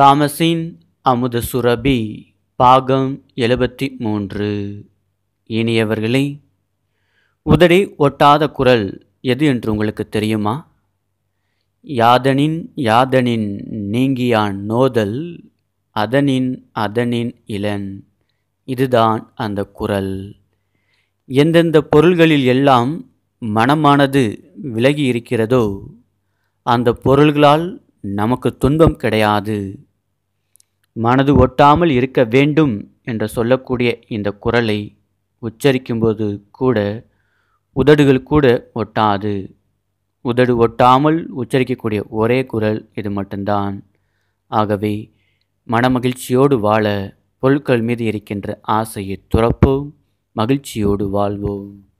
தாமசின் அமுத சுரபி பாகம் எழுபத்தி மூன்று இனியவர்களே உதடி ஒட்டாத குரல் எது என்று உங்களுக்கு தெரியுமா யாதனின் யாதனின் நீங்கியான் நோதல் அதனின் அதனின் இளன் இதுதான் அந்த குரல் எந்தெந்த பொருள்களில் எல்லாம் மனமானது விலகி இருக்கிறதோ அந்த பொருள்களால் நமக்கு துன்பம் கிடையாது மனது ஒட்டாமல் இருக்க வேண்டும் என்று சொல்லக்கூடிய இந்த குரலை உச்சரிக்கும்போது கூட உதடுகள் கூட ஒட்டாது உதடு ஒட்டாமல் உச்சரிக்கக்கூடிய ஒரே குரல் இது மட்டும்தான் ஆகவே மனமகிழ்ச்சியோடு வாழ பொருட்கள் மீது இருக்கின்ற ஆசையை துறப்போம் மகிழ்ச்சியோடு வாழ்வோம்